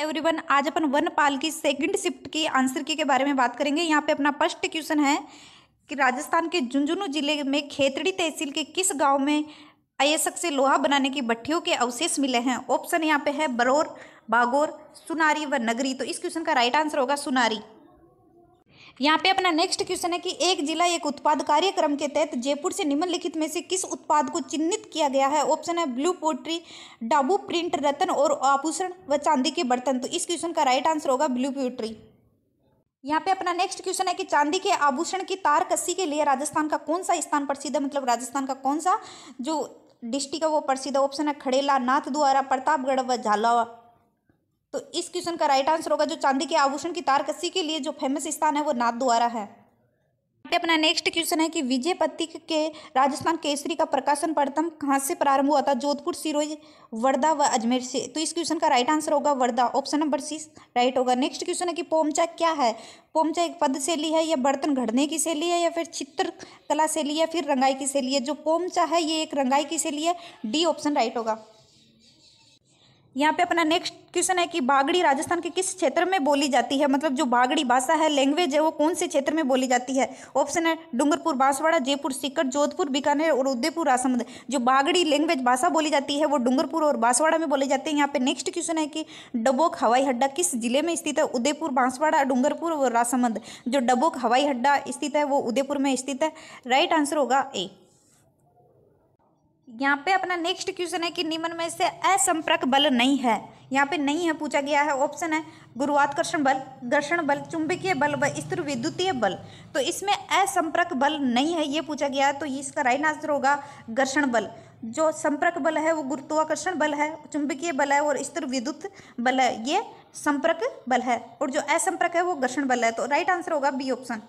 everyone आज अपन one पाल की second shift की आंसर की के बारे में बात करेंगे यहाँ पे अपना फर्स्ट क्वेश्चन है कि राजस्थान के झुंझुनू जिले में खेतड़ी तहसील के किस गांव में अयसक से लोहा बनाने की भट्टियों के अवशेष मिले हैं ऑप्शन यहाँ पे है बरोर बागोर सुनारी व नगरी तो इस क्वेश्चन का राइट आंसर होगा सुनारी यहाँ पे अपना नेक्स्ट क्वेश्चन है कि एक जिला एक उत्पाद कार्यक्रम के तहत जयपुर से निम्नलिखित में से किस उत्पाद को चिन्हित किया गया है ऑप्शन है ब्लू पोट्री डाबू प्रिंट रतन और आभूषण व चांदी के बर्तन तो इस क्वेश्चन का राइट आंसर होगा ब्लू पोट्री यहाँ पे अपना नेक्स्ट क्वेश्चन है कि चांदी के आभूषण की तार कस्सी के लिए राजस्थान का कौन सा स्थान प्रसिद्ध है मतलब राजस्थान का कौन सा जो डिस्ट्रिक्ट है वो प्रसिद्ध ऑप्शन है खड़ेला नाथ द्वारा प्रतापगढ़ व झालावा तो इस क्वेश्चन का राइट आंसर होगा जो चांदी के आभूषण की तारकसी के लिए जो फेमस स्थान है वो नाथ द्वारा है अपना नेक्स्ट क्वेश्चन है कि विजय पत्रिक के राजस्थान केसरी का प्रकाशन प्रथम कहाँ से प्रारंभ हुआ था जोधपुर सिरोही वर्धा व अजमेर से तो इस क्वेश्चन का राइट आंसर होगा Wardha option number C right होगा नेक्स्ट क्वेश्चन है कि पोमचा क्या है पोमचा एक पद शैली है या बर्तन घड़ने की शैली है या फिर चित्रकला शैली है फिर रंगाई की शैली है जो पोमचा है ये एक रंगाई की शैली है डी ऑप्शन राइट होगा यहाँ पे अपना नेक्स्ट क्वेश्चन है कि बागड़ी राजस्थान के किस क्षेत्र में बोली जाती है मतलब जो बागड़ी भाषा है लैंग्वेज है वो कौन से क्षेत्र में बोली जाती है ऑप्शन है डूंगरपुर बांसवाड़ा जयपुर सीकर जोधपुर बीकानेर और उदयपुर आसमद जो बागड़ी लैंग्वेज भाषा बोली जाती है वो डूंगरपुर और बांसवाड़ा में बोले जाती है यहाँ पे नेक्स्ट क्वेश्चन है कि डबोक हवाई अड्डा किस जिले में स्थित है उदयपुर बांसवाड़ा डूंगरपुर और रासमंद जो डबोक हवाई अड्डा स्थित है वो उदयपुर में स्थित है राइट आंसर होगा ए यहाँ पे अपना नेक्स्ट क्वेश्चन है कि निम्न में से असंपर्क बल नहीं है यहाँ पे नहीं है पूछा गया है ऑप्शन है गुरुत्वाकर्षण बल घर्षण बल चुंबकीय बल व स्त्र विद्युतीय बल तो इसमें असंपर्क बल नहीं है ये पूछा गया है तो इसका राइट आंसर होगा घर्षण बल जो संपर्क बल है वो गुरुत्वाकर्षण बल है चुंबकीय बल है और स्त्र विद्युत बल है ये संपर्क बल है और जो असंपर्क है वो घर्षण बल है तो राइट आंसर होगा बी ऑप्शन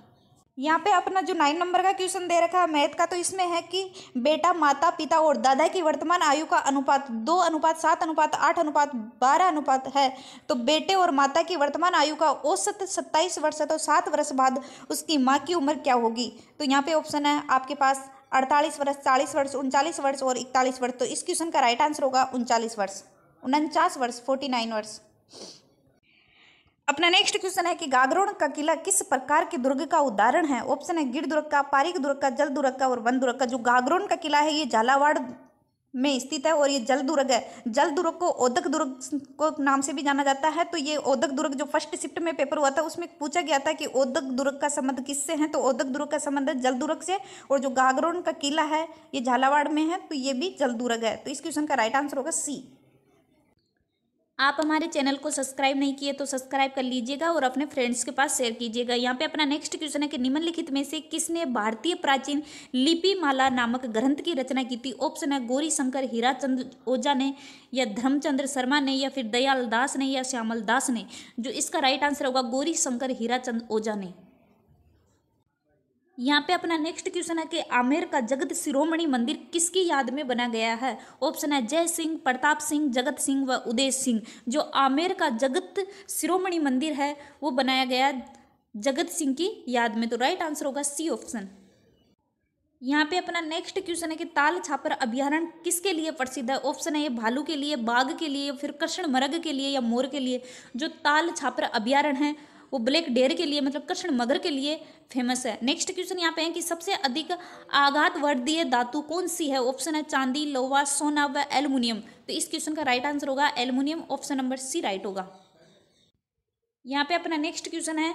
यहाँ पे अपना जो नाइन नंबर का क्वेश्चन दे रखा है मैथ का तो इसमें है कि बेटा माता पिता और दादा की वर्तमान आयु का अनुपात दो अनुपात सात अनुपात आठ अनुपात बारह अनुपात है तो बेटे और माता की वर्तमान आयु का औसत सत्ताईस वर्ष है तो सात वर्ष बाद उसकी माँ की उम्र क्या होगी तो यहाँ पे ऑप्शन है आपके पास अड़तालीस वर्ष चालीस वर्ष उनचालीस वर्ष और इकतालीस वर्ष तो इस क्वेश्चन का राइट आंसर होगा उनचालीस वर्ष उनचास वर्ष फोर्टी नाइन वर्ष अपना नेक्स्ट क्वेश्चन है कि गागरोण का किला किस प्रकार के दुर्ग का उदाहरण है ऑप्शन है गिर दुर्ग का पारिक दुर्ग का जल दुर्ग का और वन दुर्ग का जो गागरोण का किला है ये झालावाड़ में स्थित है और ये जल दुर्ग है जल दुर्ग को औदक दुर्ग को नाम से भी जाना जाता है तो ये ओदक दुर्ग जो फर्स्ट शिफ्ट में पेपर हुआ था उसमें पूछा गया था कि ओदक दुर्ग का संबंध किससे है तो ओदक दुर्ग का संबंध है जल दुर्ग से और जो गागरोन का किला है ये झालावाड़ में है तो ये भी जल दुर्ग है तो इस क्वेश्चन का राइट आंसर होगा सी आप हमारे चैनल को सब्सक्राइब नहीं किए तो सब्सक्राइब कर लीजिएगा और अपने फ्रेंड्स के पास शेयर कीजिएगा यहाँ पे अपना नेक्स्ट क्वेश्चन है कि निम्नलिखित में से किसने भारतीय प्राचीन लिपिमाला नामक ग्रंथ की रचना की थी ऑप्शन है गौरी शंकर हीराचंद ओझा ने या धर्मचंद्र शर्मा ने या फिर दयाल दास ने या श्यामल दास ने जो इसका राइट आंसर होगा गौरी शंकर हीराचंद ओझा ने यहाँ पे अपना नेक्स्ट क्वेश्चन है कि आमेर का जगत शिरोमणि मंदिर किसकी याद में बना गया है ऑप्शन है जय सिंह प्रताप सिंह जगत सिंह व उदय सिंह जो आमेर का जगत शिरोमणि मंदिर है वो बनाया गया जगत सिंह की याद में तो राइट आंसर होगा सी ऑप्शन यहाँ पे अपना नेक्स्ट क्वेश्चन है कि ताल छापर अभ्यारण किसके लिए प्रसिद्ध है ऑप्शन है ये भालू के लिए बाघ के लिए फिर कृष्ण मर्ग के लिए या मोर के लिए जो ताल छापर अभ्यारण है वो ब्लैक डेयर के लिए मतलब कृष्ण मगर के लिए फेमस है नेक्स्ट क्वेश्चन यहाँ पे है कि सबसे अधिक आघात वर्दीय धातु कौन सी है ऑप्शन है चांदी लोहा सोना व एल्यूमिनियम तो इस क्वेश्चन का राइट आंसर होगा aluminium option number C right होगा यहाँ पे अपना नेक्स्ट क्वेश्चन है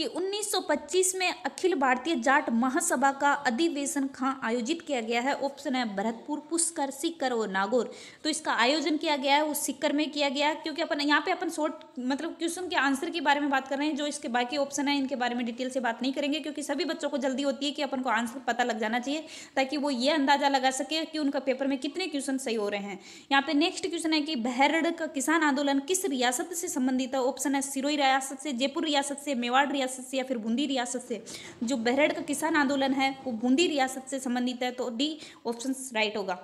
कि 1925 में अखिल भारतीय जाट महासभा का अधिवेशन कहाँ आयोजित किया गया है ऑप्शन है भरतपुर पुष्कर सीकर और नागौर तो इसका आयोजन किया गया है वो सीकर में किया गया क्योंकि अपन यहाँ पे अपन शॉर्ट मतलब क्वेश्चन के आंसर के बारे में बात कर रहे हैं जो इसके बाकी ऑप्शन है इनके बारे में डिटेल से बात नहीं करेंगे क्योंकि सभी बच्चों को जल्दी होती है कि अपन को आंसर पता लग जाना चाहिए ताकि वो ये अंदाजा लगा सके कि उनका पेपर में कितने क्वेश्चन सही हो रहे हैं यहाँ पे नेक्स्ट क्वेश्चन है कि बहरड़ का किसान आंदोलन किस रियासत से संबंधित है ऑप्शन है सिरोई रियासत से जयपुर रियासत से मेवाड़ रियासत से या फिर बूंदी रियासत से जो बहरड़ का किसान आंदोलन है वो बूंदी रियासत से संबंधित है तो डी ऑप्शन राइट होगा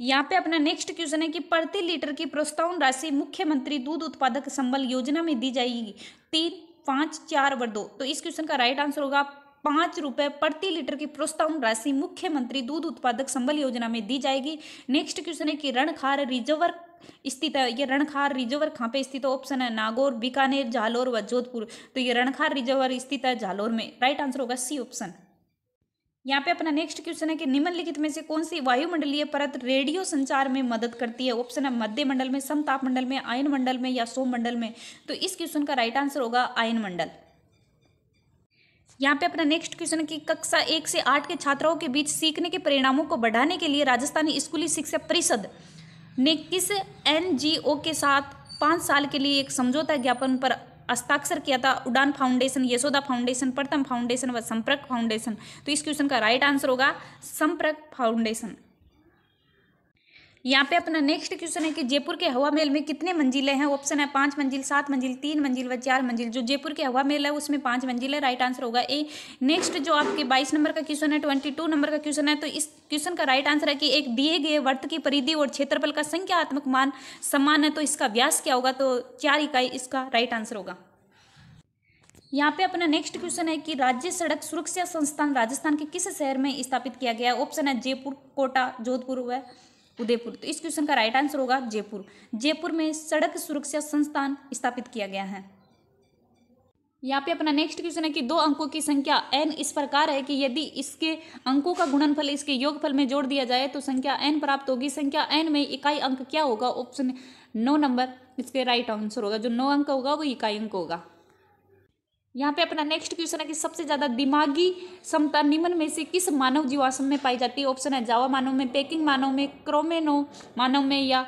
यहाँ पे अपना नेक्स्ट क्वेश्चन है कि प्रति लीटर की प्रोत्साहन राशि मुख्यमंत्री दूध उत्पादक संबल योजना में दी जाएगी तीन पाँच चार व दो तो इस क्वेश्चन का राइट आंसर होगा पाँच रुपये प्रति लीटर की प्रोत्साहन राशि मुख्यमंत्री दूध उत्पादक संबल योजना में दी जाएगी नेक्स्ट क्वेश्चन है कि रणखार रिजर्वर स्थित है ये रणखार रिजर्वर कहाँ पे स्थित है ऑप्शन है नागौर बीकानेर जालोर व जोधपुर तो ये रणखार रिजर्वर स्थित है जालोर में राइट आंसर होगा सी ऑप्शन यहाँ पे अपना नेक्स्ट क्वेश्चन है कि निम्नलिखित में से कौन सी वायुमंडलीय परत रेडियो संचार में मदद करती है ऑप्शन है मध्य मंडल में समताप मंडल में आयन मंडल में या सोम मंडल में तो इस क्वेश्चन का राइट आंसर होगा आयन मंडल यहाँ पे अपना नेक्स्ट क्वेश्चन कि कक्षा एक से आठ के छात्राओं के बीच सीखने के परिणामों को बढ़ाने के लिए राजस्थानी स्कूली शिक्षा परिषद ने किस एनजीओ के साथ पाँच साल के लिए एक समझौता ज्ञापन पर हस्ताक्षर किया था Udaan foundation Yashoda foundation Pratham foundation व संपर्क फाउंडेशन तो इस क्वेश्चन का राइट आंसर होगा संपर्क फाउंडेशन यहाँ पे अपना नेक्स्ट क्वेश्चन है कि जयपुर के हवा महल में कितने मंजिलें हैं ऑप्शन है पांच मंजिल सात मंजिल तीन मंजिल व चार मंजिल जो जयपुर के हवा महल है उसमें पांच मंजिल है राइट आंसर होगा ए नेक्स्ट जो आपके बाईस नंबर का क्वेश्चन है ट्वेंटी टू नंबर का क्वेश्चन है तो इस क्वेश्चन का राइट आंसर है कि एक दिए गए वर्त की परिधि और क्षेत्रफल का संख्यात्मक मान सम्मान है तो इसका व्यास क्या होगा तो चार इकाई इसका राइट आंसर होगा यहाँ पे अपना नेक्स्ट क्वेश्चन है कि राज्य सड़क सुरक्षा संस्थान राजस्थान के किस शहर में स्थापित किया गया ऑप्शन है जयपुर कोटा जोधपुर व उदयपुर तो इस क्वेश्चन का राइट आंसर होगा जयपुर जयपुर में सड़क सुरक्षा संस्थान स्थापित किया गया है यहाँ पे अपना नेक्स्ट क्वेश्चन है कि दो अंकों की संख्या एन इस प्रकार है कि यदि इसके अंकों का गुणनफल इसके योगफल में जोड़ दिया जाए तो संख्या एन प्राप्त होगी संख्या एन में इकाई अंक क्या होगा ऑप्शन नौ नंबर इसके राइट आंसर होगा जो नौ अंक होगा वो इकाई अंक होगा यहाँ पे अपना नेक्स्ट क्वेश्चन है कि सबसे ज़्यादा दिमागी क्षमता निम्न में से किस मानव जीवाश्रम में पाई जाती है ऑप्शन है जावा मानव में पेकिंग मानव में क्रोमेनो मानव में या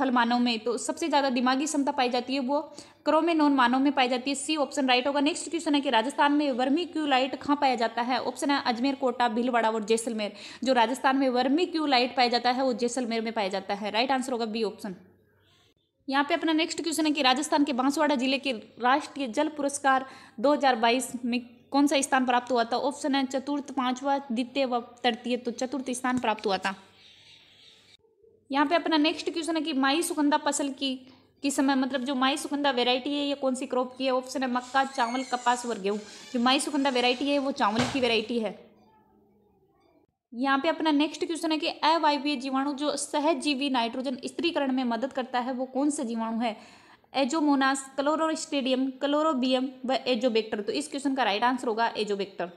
थल मानव में तो सबसे ज़्यादा दिमागी क्षमता पाई जाती है वो क्रोमेनोन मानव में पाई जाती है सी ऑप्शन राइट होगा नेक्स्ट क्वेश्चन है कि राजस्थान में वर्मी क्यूलाइट कहाँ पाया जाता है ऑप्शन है अजमेर कोटा भीलवाड़ा और जैसलमेर जो राजस्थान में वर्मी क्यूलाइट पाया जाता है वो जैसलमेर में पाया जाता है राइट आंसर होगा बी ऑप्शन यहाँ पे अपना नेक्स्ट क्वेश्चन है कि राजस्थान के बांसवाड़ा जिले के राष्ट्रीय जल पुरस्कार 2022 में कौन सा स्थान प्राप्त हुआ था ऑप्शन है चतुर्थ पांचवा द्वितीय व तृतीय तो चतुर्थ स्थान प्राप्त हुआ था यहाँ पे अपना नेक्स्ट क्वेश्चन है कि माई सुगंधा फसल की किस समय मतलब जो माई सुगंधा वेरायटी है ये कौन सी क्रॉप की है ऑप्शन है मक्का चावल कपास और गेहूँ जो माई सुगंधा वेरायटी है वो चावल की वेरायटी है यहाँ पे अपना नेक्स्ट क्वेश्चन है कि अवायवीय जीवाणु जो सहजीवी नाइट्रोजन स्त्रीकरण में मदद करता है वो कौन से जीवाणु है एजोमोनास क्लोरोस्टेडियम क्लोरोबियम व एजोबेक्टर तो इस क्वेश्चन का राइट आंसर होगा एजोबेक्टर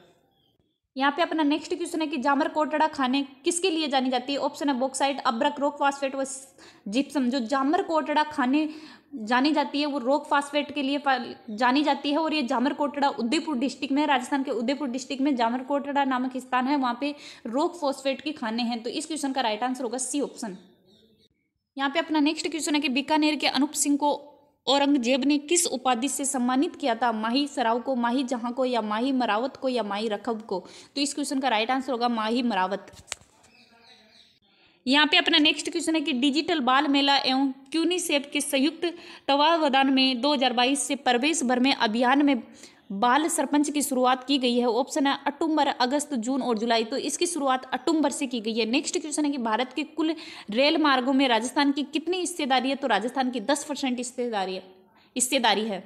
यहाँ पे अपना नेक्स्ट क्वेश्चन है कि जामर कोटड़ा खाने किसके लिए जानी जाती है ऑप्शन है बॉक्साइड अब्रक रोक फास्फेट व जिप्सम जो जामर कोटड़ा खाने जानी जाती है वो रोक फास्फेट के लिए जानी जाती है और ये जामर कोटड़ा उदयपुर डिस्ट्रिक्ट में राजस्थान के उदयपुर डिस्ट्रिक्ट में जामर कोटड़ा नामक स्थान है वहाँ पे रोक फास्फेट के खाने हैं तो इस क्वेश्चन का राइट आंसर होगा सी ऑप्शन यहाँ पे अपना नेक्स्ट क्वेश्चन है कि बीकानेर के अनूप सिंह को औरंगजेब ने किस उपाधि से सम्मानित किया था माही सराव को माही जहां को या माही मरावत को या माही रखब को तो इस क्वेश्चन का राइट आंसर होगा माही मरावत यहाँ पे अपना नेक्स्ट क्वेश्चन है कि डिजिटल बाल मेला एवं क्यूनिसेफ के संयुक्त तत्वावधान में 2022 से प्रवेश भर में अभियान में बाल सरपंच की शुरुआत की गई है ऑप्शन है अक्टूबर अगस्त जून और जुलाई तो इसकी शुरुआत अक्टूबर से की गई है नेक्स्ट क्वेश्चन है कि भारत के कुल रेल मार्गों में राजस्थान की कितनी हिस्सेदारी है तो राजस्थान की दस परसेंट हिस्सेदारी है हिस्सेदारी है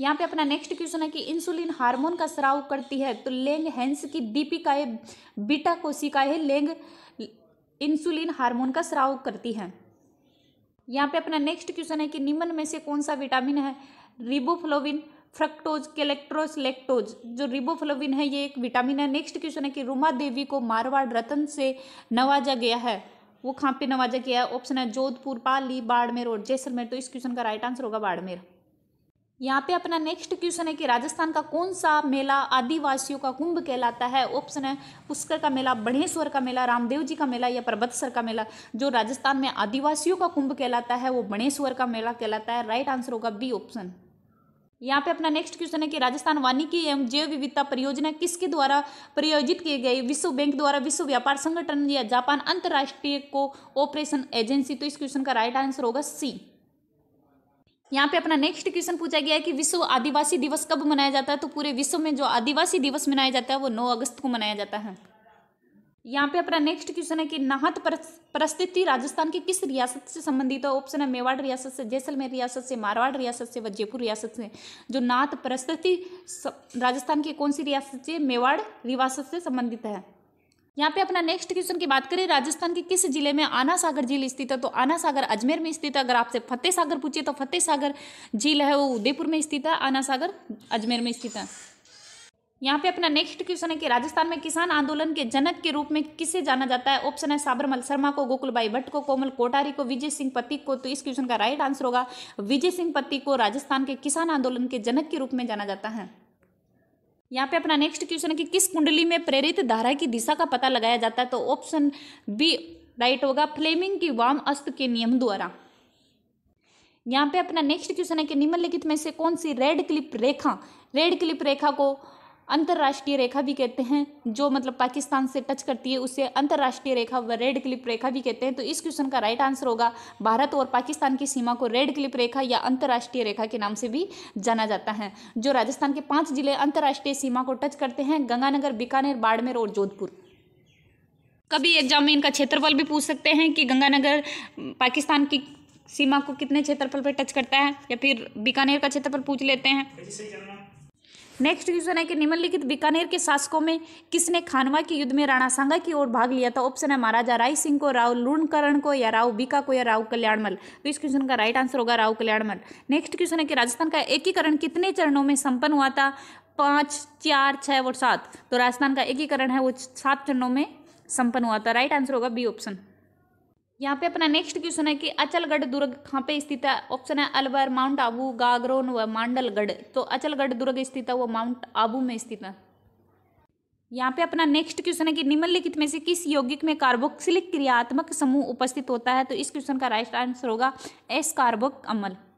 यहाँ पे अपना नेक्स्ट क्वेश्चन है कि इंसुलिन हार्मोन का स्राव करती है तो लेंग हैंस की दीपिकाएं बीटा कोशिकाए लेंग इंसुलिन हार्मोन का स्राव करती है यहाँ पे अपना नेक्स्ट क्वेश्चन है कि निम्न में से कौन सा विटामिन है रिबोफ्लोविन फ्रक्टोज केलेक्ट्रोस लेक्टोज जो रिबोफ्लोविन है ये एक विटामिन है नेक्स्ट क्वेश्चन है कि रुमा देवी को मारवाड़ रतन से नवाजा गया है वो कहाँ पे नवाजा गया है ऑप्शन है जोधपुर पाली बाड़मेर और जैसलमेर तो इस क्वेश्चन का राइट आंसर होगा बाड़मेर यहाँ पे अपना नेक्स्ट क्वेश्चन है कि राजस्थान का कौन सा मेला आदिवासियों का कुंभ कहलाता है ऑप्शन है पुष्कर का मेला बढ़ेश्वर का मेला रामदेव जी का मेला या पर्वतसर का मेला जो राजस्थान में आदिवासियों का कुंभ कहलाता है वो बणेश्वर का मेला कहलाता है राइट आंसर होगा बी ऑप्शन यहाँ पे अपना नेक्स्ट क्वेश्चन है कि राजस्थान वानिकी एवं जैव विविधता परियोजना किसके द्वारा प्रायोजित किए गए विश्व बैंक द्वारा विश्व व्यापार संगठन या जापान अंतर्राष्ट्रीय को ऑपरेशन एजेंसी तो इस क्वेश्चन का राइट आंसर होगा सी यहाँ पे अपना नेक्स्ट क्वेश्चन पूछा गया है कि विश्व आदिवासी दिवस कब मनाया जाता है तो पूरे विश्व में जो आदिवासी दिवस मनाया जाता है वो नौ अगस्त को मनाया जाता है यहाँ पे अपना नेक्स्ट क्वेश्चन है कि नाहत परिस्थिति राजस्थान की किस रियासत से संबंधित है ऑप्शन है मेवाड़ रियासत से जैसलमेर रियासत से मारवाड़ रियासत से व जयपुर रियासत से जो नाहत परिस्थिति राजस्थान की कौन सी रियासत से मेवाड़ रियासत से संबंधित है यहाँ पे अपना नेक्स्ट क्वेश्चन की बात करें राजस्थान के किस जिले में आना सागर झील स्थित है तो आना सागर अजमेर में स्थित है अगर आपसे फतेह सागर पूछे तो फतेह सागर झील है वो उदयपुर में स्थित है आना सागर अजमेर में स्थित है यहाँ पे अपना नेक्स्ट क्वेश्चन है कि राजस्थान में किसान आंदोलन के जनक के रूप में किसे जाना जाता है ऑप्शन है साबरमल शर्मा को गोकुलबाई भट्ट को कोमल कोटारी को विजय सिंह पतिक को तो इस क्वेश्चन का राइट आंसर होगा विजय सिंह पतिक को राजस्थान के किसान आंदोलन के जनक के रूप में जाना जाता है यहाँ पे अपना नेक्स्ट क्वेश्चन है कि किस कुंडली में प्रेरित धारा की दिशा का पता लगाया जाता है तो ऑप्शन बी राइट होगा फ्लेमिंग की वाम अस्त के नियम द्वारा यहाँ पे अपना नेक्स्ट क्वेश्चन है कि निम्नलिखित में से कौन सी रेड क्लिप रेखा रेड क्लिप रेखा को अंतर्राष्ट्रीय रेखा भी कहते हैं जो मतलब पाकिस्तान से टच करती है उसे अंतर्राष्ट्रीय रेखा व रेड क्लिप रेखा भी कहते हैं तो इस क्वेश्चन का राइट आंसर होगा भारत और पाकिस्तान की सीमा को रेड क्लिप रेखा या अंतर्राष्ट्रीय रेखा के नाम से भी जाना जाता है जो राजस्थान के पाँच जिले अंतर्राष्ट्रीय सीमा को टच करते हैं गंगानगर बीकानेर बाड़मेर और जोधपुर कभी एग्जाम में इनका क्षेत्रफल भी पूछ सकते हैं कि गंगानगर पाकिस्तान की सीमा को कितने क्षेत्रफल पर टच करता है या फिर बीकानेर का क्षेत्रफल पूछ लेते हैं नेक्स्ट क्वेश्चन है कि निम्नलिखित बीकानेर के शासकों में किसने खानवा के युद्ध में राणा सांगा की ओर भाग लिया था ऑप्शन है महाराजा राय सिंह को राव लूणकरण को या राव बीका को या राव कल्याणमल तो इस क्वेश्चन का राइट आंसर होगा राव कल्याणमल नेक्स्ट क्वेश्चन है कि राजस्थान का एकीकरण कितने चरणों में संपन्न हुआ था पाँच चार छः और सात तो राजस्थान का एकीकरण है वो सात चरणों में संपन्न हुआ था राइट आंसर होगा बी ऑप्शन यहाँ पे अपना नेक्स्ट क्वेश्चन है कि अचलगढ़ दुर्ग कहाँ पे स्थित है ऑप्शन है अलवर माउंट आबू गागरोन व मांडलगढ़ तो अचलगढ़ दुर्ग स्थित है वो माउंट आबू में स्थित है यहाँ पे अपना नेक्स्ट क्वेश्चन है कि निम्नलिखित में से किस यौगिक में कार्बोक्सिलिक क्रियात्मक समूह उपस्थित होता है तो इस क्वेश्चन का राइट आंसर होगा एस कार्बोक अमल